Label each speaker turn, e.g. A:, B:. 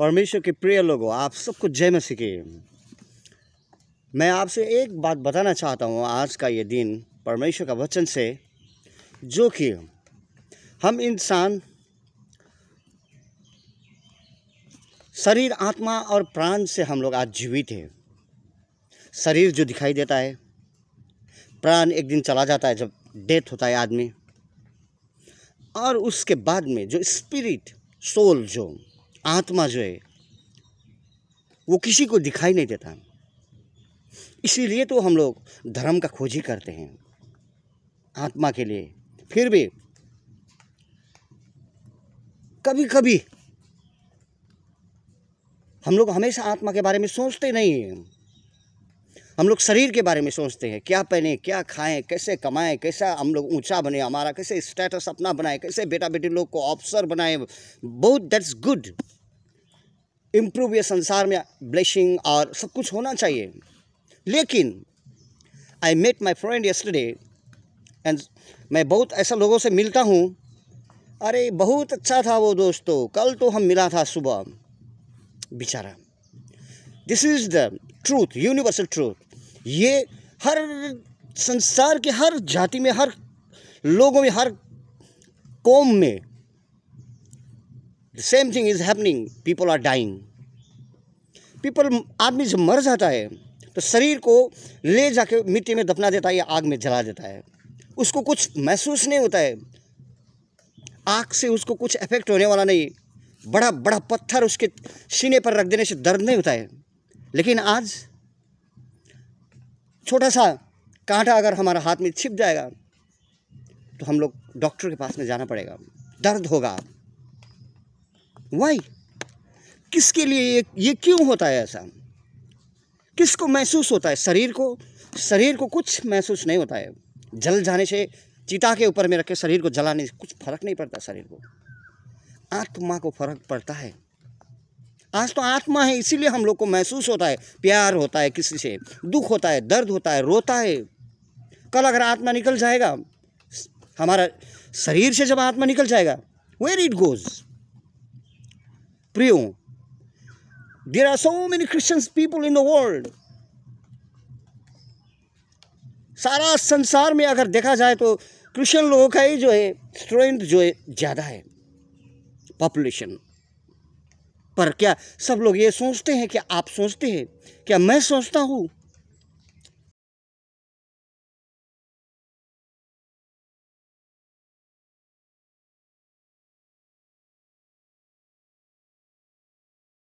A: परमेश्वर के प्रिय लोगों आप सबको जय मसीह की मैं आपसे एक बात बताना चाहता हूँ आज का ये दिन परमेश्वर का वचन से जो कि हम इंसान शरीर आत्मा और प्राण से हम लोग आज जीवित हैं शरीर जो दिखाई देता है प्राण एक दिन चला जाता है जब डेथ होता है आदमी और उसके बाद में जो स्पिरिट सोल जो आत्मा जो है वो किसी को दिखाई नहीं देता इसीलिए तो हम लोग धर्म का खोज ही करते हैं आत्मा के लिए फिर भी कभी कभी हम लोग हमेशा आत्मा के बारे में सोचते नहीं हैं हम लोग शरीर के बारे में सोचते हैं क्या पहने क्या खाएं कैसे कमाएं कैसा हम लोग ऊंचा बने हमारा कैसे स्टेटस अपना बनाए कैसे बेटा बेटी लोग को ऑफिसर बनाए बहुत दैट्स गुड इम्प्रूव ये संसार में ब्लेशिंग और सब कुछ होना चाहिए लेकिन I met my friend yesterday and मैं बहुत ऐसा लोगों से मिलता हूँ अरे बहुत अच्छा था वो दोस्तों कल तो हम मिला था सुबह बेचारा this is the truth universal truth ये हर संसार के हर जाति में हर लोगों में हर कौम में the same thing is happening people are dying people आदमी जब मर जाता है तो शरीर को ले जाके मिट्टी में दफना देता है या आग में जला देता है उसको कुछ महसूस नहीं होता है आग से उसको कुछ इफेक्ट होने वाला नहीं बड़ा बड़ा पत्थर उसके सीने पर रख देने से दर्द नहीं होता है लेकिन आज छोटा सा कांटा अगर हमारा हाथ में छिप जाएगा तो हम लोग डॉक्टर के पास में जाना पड़ेगा दर्द होगा वाई किसके लिए ये ये क्यों होता है ऐसा किसको महसूस होता है शरीर को शरीर को कुछ महसूस नहीं होता है जल जाने से चिता के ऊपर में रखे शरीर को जलाने से कुछ फर्क नहीं पड़ता शरीर को आत्मा को फर्क पड़ता है आज तो आत्मा है इसीलिए हम लोग को महसूस होता है प्यार होता है किसी से दुख होता है दर्द होता है रोता है कल अगर आत्मा निकल जाएगा हमारा शरीर से जब आत्मा निकल जाएगा वेर इट गोज प्रियो there are so many Christians people in the world सारा संसार में अगर देखा जाए तो क्रिश्चियन लोगों का ही जो है स्ट्रेंथ जो है ज़्यादा है पॉपुलेशन पर क्या सब लोग ये सोचते हैं क्या आप सोचते हैं क्या मैं सोचता हूँ